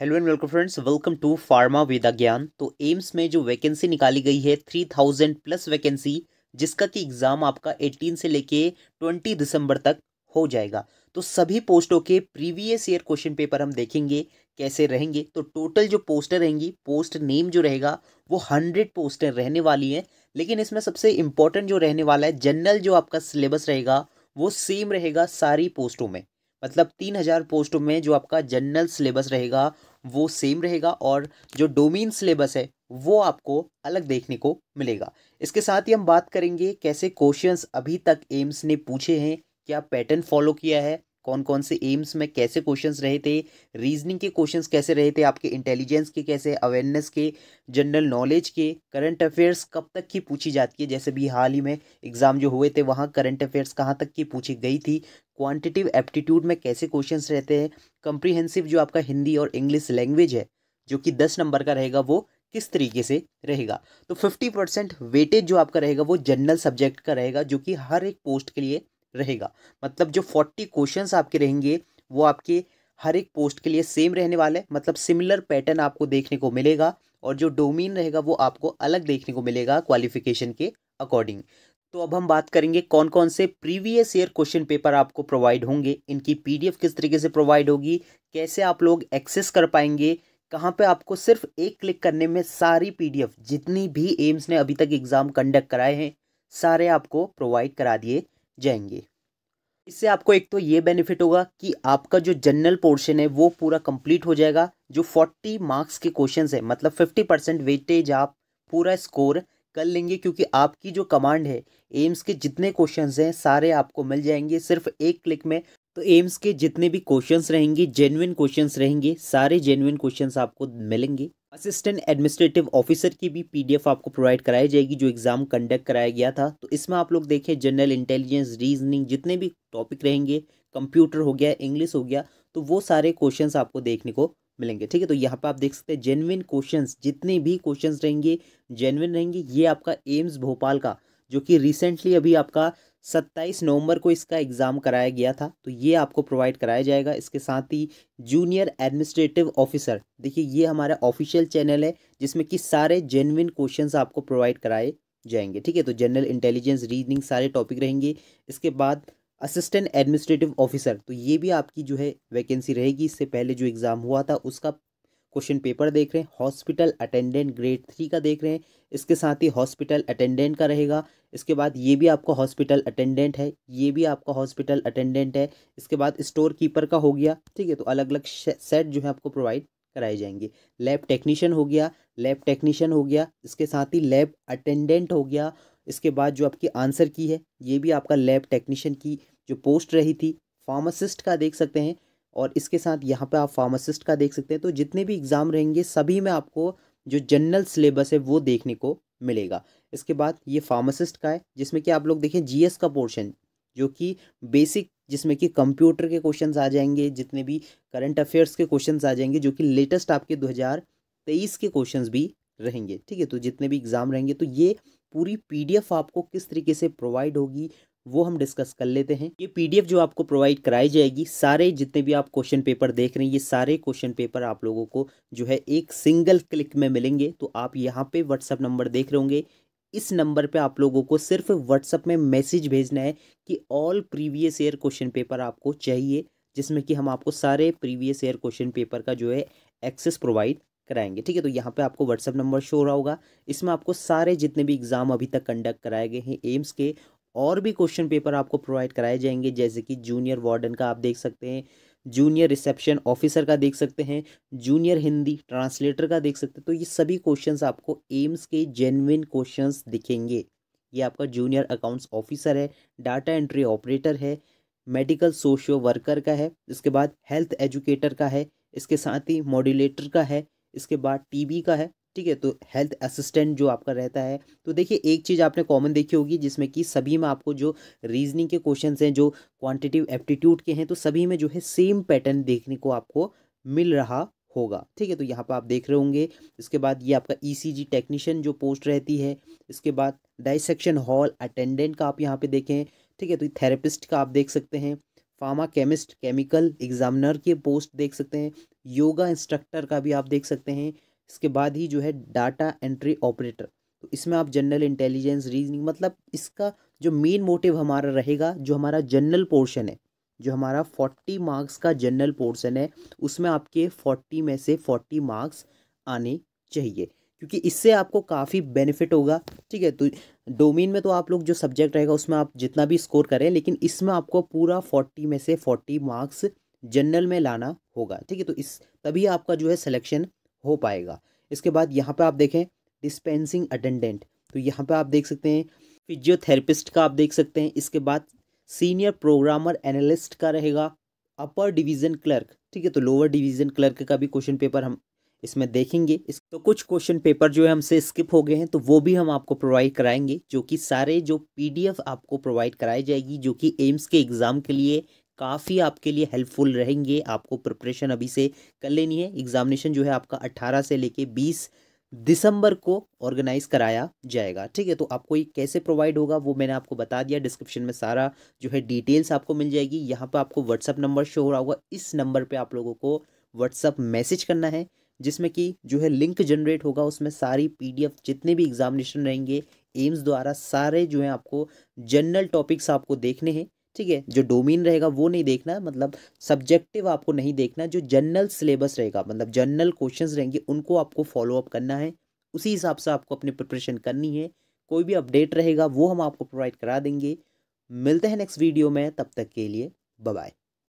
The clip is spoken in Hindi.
hello and welcome friends welcome to pharma Vidya Gyan तो एम्स में जो वैकेंसी निकाली गई है थ्री थाउजेंड प्लस वैकेंसी जिसका कि एग्ज़ाम आपका एटीन से लेके ट्वेंटी दिसंबर तक हो जाएगा तो सभी पोस्टों के प्रीवियस ईयर क्वेश्चन पेपर हम देखेंगे कैसे रहेंगे तो टोटल जो पोस्टें रहेंगी पोस्ट नेम जो रहेगा वो हंड्रेड पोस्टें रहने वाली हैं लेकिन इसमें सबसे इम्पोर्टेंट जो रहने वाला है जनरल जो आपका सिलेबस रहेगा वो सेम रहेगा सारी पोस्टों में मतलब तीन हज़ार पोस्टों में जो आपका जनरल सिलेबस रहेगा वो सेम रहेगा और जो डोमेन सिलेबस है वो आपको अलग देखने को मिलेगा इसके साथ ही हम बात करेंगे कैसे क्वेश्चंस अभी तक एम्स ने पूछे हैं क्या पैटर्न फॉलो किया है कौन कौन से एम्स में कैसे क्वेश्चंस रहे थे रीजनिंग के क्वेश्चंस कैसे रहे थे आपके इंटेलिजेंस के कैसे अवेयरनेस के जनरल नॉलेज के करंट अफेयर्स कब तक की पूछी जाती है जैसे भी हाल ही में एग्ज़ाम जो हुए थे वहाँ करंट अफेयर्स कहाँ तक की पूछी गई थी क्वान्टिटिव एप्टीट्यूड में कैसे क्वेश्चन रहते हैं कंप्रीहेंसिव जो आपका हिंदी और इंग्लिश लैंग्वेज है जो कि दस नंबर का रहेगा वो किस तरीके से रहेगा तो फिफ्टी परसेंट वेटेज जो आपका रहेगा वो जनरल सब्जेक्ट का रहेगा जो कि हर एक पोस्ट के लिए रहेगा मतलब जो फोर्टी क्वेश्चंस आपके रहेंगे वो आपके हर एक पोस्ट के लिए सेम रहने वाले हैं मतलब सिमिलर पैटर्न आपको देखने को मिलेगा और जो डोमेन रहेगा वो आपको अलग देखने को मिलेगा क्वालिफिकेशन के अकॉर्डिंग तो अब हम बात करेंगे कौन कौन से प्रीवियस ईयर क्वेश्चन पेपर आपको प्रोवाइड होंगे इनकी पीडीएफ किस तरीके से प्रोवाइड होगी कैसे आप लोग एक्सेस कर पाएंगे कहाँ पे आपको सिर्फ एक क्लिक करने में सारी पीडीएफ जितनी भी एम्स ने अभी तक एग्ज़ाम कंडक्ट कराए हैं सारे आपको प्रोवाइड करा दिए जाएंगे इससे आपको एक तो ये बेनिफिट होगा कि आपका जो जनरल पोर्शन है वो पूरा कंप्लीट हो जाएगा जो फोर्टी मार्क्स के क्वेश्चंस है मतलब फिफ्टी परसेंट वेटेज आप पूरा स्कोर कर लेंगे क्योंकि आपकी जो कमांड है एम्स के जितने क्वेश्चंस हैं सारे आपको मिल जाएंगे सिर्फ एक क्लिक में तो एम्स के जितने भी क्वेश्चन रहेंगे जेनुइन क्वेश्चन रहेंगे सारे जेनुइन क्वेश्चन आपको मिलेंगे असिस्टेंट एडमिनिस्ट्रेटिव ऑफिसर की भी पीडीएफ आपको प्रोवाइड कराई जाएगी जो एग्ज़ाम कंडक्ट कराया गया था तो इसमें आप लोग देखें जनरल इंटेलिजेंस रीजनिंग जितने भी टॉपिक रहेंगे कंप्यूटर हो गया इंग्लिश हो गया तो वो सारे क्वेश्चंस आपको देखने को मिलेंगे ठीक है तो यहाँ पर आप देख सकते हैं जेनविन क्वेश्चन जितने भी क्वेश्चन रहेंगे जेनविन रहेंगे ये आपका एम्स भोपाल का जो कि रिसेंटली अभी आपका सत्ताईस नवंबर को इसका एग्ज़ाम कराया गया था तो ये आपको प्रोवाइड कराया जाएगा इसके साथ ही जूनियर एडमिनिस्ट्रेटिव ऑफिसर देखिए ये हमारा ऑफिशियल चैनल है जिसमें कि सारे जेनविन क्वेश्चंस आपको प्रोवाइड कराए जाएंगे ठीक है तो जनरल इंटेलिजेंस रीजनिंग सारे टॉपिक रहेंगे इसके बाद असिस्टेंट एडमिनिस्ट्रेटिव ऑफिसर तो ये भी आपकी जो है वैकेंसी रहेगी इससे पहले जो एग्ज़ाम हुआ था उसका क्वेश्चन पेपर देख रहे हैं हॉस्पिटल अटेंडेंट ग्रेड थ्री का देख रहे हैं इसके साथ ही हॉस्पिटल अटेंडेंट का रहेगा इसके बाद ये भी आपका हॉस्पिटल अटेंडेंट है ये भी आपका हॉस्पिटल अटेंडेंट है इसके बाद स्टोर कीपर का हो गया ठीक है तो अलग अलग सेट जो है आपको प्रोवाइड कराए जाएंगे लैब टेक्नीशियन हो गया लैब टेक्नीशियन हो गया इसके साथ ही लैब अटेंडेंट हो गया इसके बाद जो आपकी आंसर की है ये भी आपका लैब टेक्नीशियन की जो पोस्ट रही थी फार्मासिस्ट का देख सकते हैं और इसके साथ यहाँ पे आप फार्मासिस्ट का देख सकते हैं तो जितने भी एग्ज़ाम रहेंगे सभी में आपको जो जनरल सिलेबस है वो देखने को मिलेगा इसके बाद ये फार्मासिस्ट का है जिसमें कि आप लोग देखें जीएस का पोर्शन जो कि बेसिक जिसमें कि कंप्यूटर के क्वेश्चन आ जाएंगे जितने भी करंट अफेयर्स के क्वेश्चन आ जाएंगे जो कि लेटेस्ट आपके 2023 के क्वेश्चन भी रहेंगे ठीक है तो जितने भी एग्ज़ाम रहेंगे तो ये पूरी पीडीएफ आपको किस तरीके से प्रोवाइड होगी वो हम डिस्कस कर लेते हैं ये पीडीएफ जो आपको प्रोवाइड कराई जाएगी सारे जितने भी आप क्वेश्चन पेपर देख रहे हैं ये सारे क्वेश्चन पेपर आप लोगों को जो है एक सिंगल क्लिक में मिलेंगे तो आप यहाँ पे व्हाट्सअप नंबर देख रहे होंगे इस नंबर पे आप लोगों को सिर्फ व्हाट्सअप में मैसेज भेजना है कि all previous year question paper आपको चाहिए जिसमें कि हम आपको सारे प्रीवियस ईयर क्वेश्चन पेपर का जो है एक्सेस प्रोवाइड कराएंगे ठीक है तो यहाँ पे आपको व्हाट्सअप नंबर शो हो रहा होगा इसमें आपको सारे जितने भी एग्ज़ाम अभी तक कंडक्ट कराए गए हैं एम्स के और भी क्वेश्चन पेपर आपको प्रोवाइड कराए जाएंगे जैसे कि जूनियर वार्डन का आप देख सकते हैं जूनियर रिसेप्शन ऑफिसर का देख सकते हैं जूनियर हिंदी ट्रांसलेटर का देख सकते हैं तो ये सभी क्वेश्चंस आपको एम्स के जेनविन क्वेश्चंस दिखेंगे ये आपका जूनियर अकाउंट्स ऑफिसर है डाटा एंट्री ऑपरेटर है मेडिकल सोशियो वर्कर का है इसके बाद हेल्थ एजुकेटर का है इसके साथ ही मॉड्यूलेटर का है इसके बाद टी का है ठीक है तो हेल्थ असिस्टेंट जो आपका रहता है तो देखिए एक चीज़ आपने कॉमन देखी होगी जिसमें कि सभी में आपको जो रीजनिंग के क्वेश्चन हैं जो क्वान्टिटिव एप्टीट्यूड के हैं तो सभी में जो है सेम पैटर्न देखने को आपको मिल रहा होगा ठीक है तो यहाँ पर आप देख रहे होंगे इसके बाद ये आपका ईसीजी e टेक्नीशियन जो पोस्ट रहती है इसके बाद डाइसेक्शन हॉल अटेंडेंट का आप यहाँ पे देखें ठीक है तो थेरेपिस्ट का आप देख सकते हैं फार्मा केमिस्ट केमिकल एग्जामिनर की पोस्ट देख सकते हैं योगा इंस्ट्रक्टर का भी आप देख सकते हैं इसके बाद ही जो है डाटा एंट्री ऑपरेटर तो इसमें आप जनरल इंटेलिजेंस रीजनिंग मतलब इसका जो मेन मोटिव हमारा रहेगा जो हमारा जनरल पोर्शन है जो हमारा फोर्टी मार्क्स का जनरल पोर्शन है उसमें आपके फोर्टी में से फोर्टी मार्क्स आने चाहिए क्योंकि इससे आपको काफ़ी बेनिफिट होगा ठीक है तो डोमेन में तो आप लोग जो सब्जेक्ट रहेगा उसमें आप जितना भी स्कोर करें लेकिन इसमें आपको पूरा फोर्टी में से फोर्टी मार्क्स जनरल में लाना होगा ठीक है तो इस तभी आपका जो है सिलेक्शन हो पाएगा इसके बाद यहाँ पे आप देखें डिस्पेंसिंग अटेंडेंट तो यहाँ पे आप देख सकते हैं फिजियोथेरेपिस्ट का आप देख सकते हैं इसके बाद सीनियर प्रोग्रामर एनालिस्ट का रहेगा अपर डिवीज़न क्लर्क ठीक है तो लोअर डिवीज़न क्लर्क का भी क्वेश्चन पेपर हम इसमें देखेंगे इस तो कुछ क्वेश्चन पेपर जो है हमसे स्किप हो गए हैं तो वो भी हम आपको प्रोवाइड कराएंगे जो कि सारे जो पीडीएफ आपको प्रोवाइड कराई जाएगी जो कि एम्स के एग्ज़ाम के लिए काफ़ी आपके लिए हेल्पफुल रहेंगे आपको प्रिपरेशन अभी से कर लेनी है एग्जामिनेशन जो है आपका अट्ठारह से लेके बीस दिसंबर को ऑर्गेनाइज कराया जाएगा ठीक है तो आपको ये कैसे प्रोवाइड होगा वो मैंने आपको बता दिया डिस्क्रिप्शन में सारा जो है डिटेल्स आपको मिल जाएगी यहाँ पर आपको व्हाट्सअप नंबर शो हो रहा होगा इस नंबर पर आप लोगों को व्हाट्सअप मैसेज करना है जिसमें कि जो है लिंक जनरेट होगा उसमें सारी पीडीएफ जितने भी एग्जामिनेशन रहेंगे एम्स द्वारा सारे जो है आपको जनरल टॉपिक्स आपको देखने हैं ठीक है जो डोमेन रहेगा वो नहीं देखना मतलब सब्जेक्टिव आपको नहीं देखना जो जनरल सिलेबस रहेगा मतलब जनरल क्वेश्चंस रहेंगे उनको आपको फॉलो अप करना है उसी हिसाब से आपको अपनी प्रिपरेशन करनी है कोई भी अपडेट रहेगा वो हम आपको प्रोवाइड करा देंगे मिलते हैं नेक्स्ट वीडियो में तब तक के लिए बाय